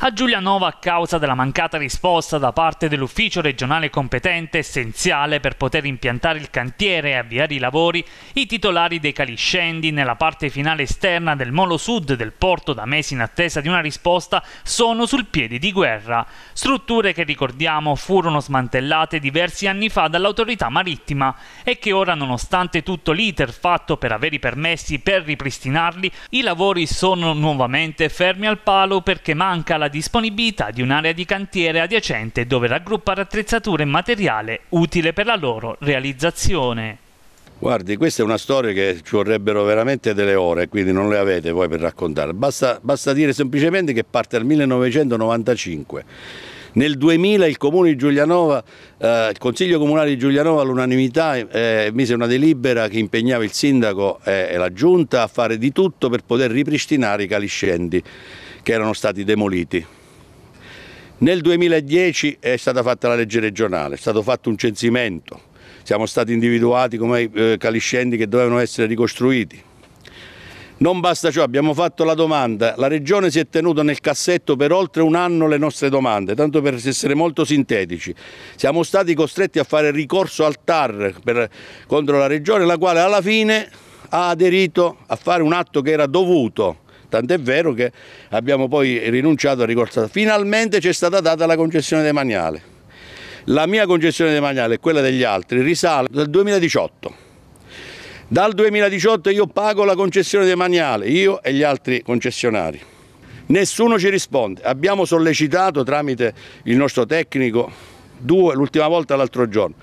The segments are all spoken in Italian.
A Giulianova, a causa della mancata risposta da parte dell'ufficio regionale competente essenziale per poter impiantare il cantiere e avviare i lavori, i titolari dei caliscendi nella parte finale esterna del molo sud del porto da mesi in attesa di una risposta sono sul piede di guerra. Strutture che ricordiamo furono smantellate diversi anni fa dall'autorità marittima e che ora nonostante tutto l'iter fatto per avere i permessi per ripristinarli, i lavori sono nuovamente fermi al palo perché manca la la disponibilità di un'area di cantiere adiacente dove raggruppare attrezzature e materiale utile per la loro realizzazione. Guardi, questa è una storia che ci vorrebbero veramente delle ore, quindi non le avete voi per raccontare. Basta, basta dire semplicemente che parte dal 1995 nel 2000 il, eh, il Consiglio Comunale di Giulianova all'unanimità eh, mise una delibera che impegnava il sindaco e la giunta a fare di tutto per poter ripristinare i caliscendi che erano stati demoliti. Nel 2010 è stata fatta la legge regionale, è stato fatto un censimento, siamo stati individuati come eh, caliscendi che dovevano essere ricostruiti. Non basta ciò, abbiamo fatto la domanda, la Regione si è tenuta nel cassetto per oltre un anno le nostre domande, tanto per essere molto sintetici. Siamo stati costretti a fare ricorso al TAR per, contro la Regione, la quale alla fine ha aderito a fare un atto che era dovuto, tant'è vero che abbiamo poi rinunciato al ricorso. Finalmente ci è stata data la concessione demaniale. La mia concessione demaniale e quella degli altri risale al 2018. Dal 2018 io pago la concessione demaniale, io e gli altri concessionari. Nessuno ci risponde. Abbiamo sollecitato tramite il nostro tecnico due, l'ultima volta l'altro giorno.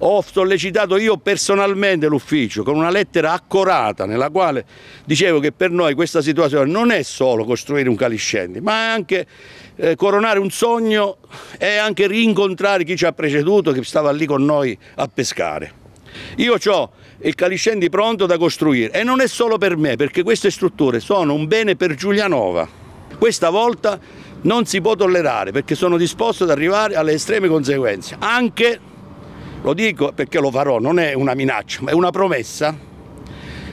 Ho sollecitato io personalmente l'ufficio con una lettera accorata nella quale dicevo che per noi questa situazione non è solo costruire un caliscendi, ma è anche eh, coronare un sogno e anche rincontrare chi ci ha preceduto, che stava lì con noi a pescare. Io ho il caliscendi pronto da costruire e non è solo per me, perché queste strutture sono un bene per Giulianova. Questa volta non si può tollerare perché sono disposto ad arrivare alle estreme conseguenze. Anche, lo dico perché lo farò, non è una minaccia, ma è una promessa,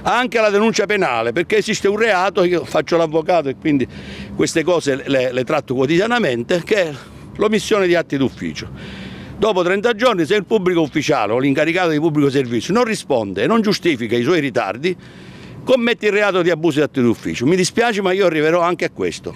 anche alla denuncia penale, perché esiste un reato, io faccio l'avvocato e quindi queste cose le, le tratto quotidianamente, che è l'omissione di atti d'ufficio. Dopo 30 giorni, se il pubblico ufficiale o l'incaricato di pubblico servizio non risponde e non giustifica i suoi ritardi, commette il reato di abuso di atti d'ufficio. Mi dispiace ma io arriverò anche a questo.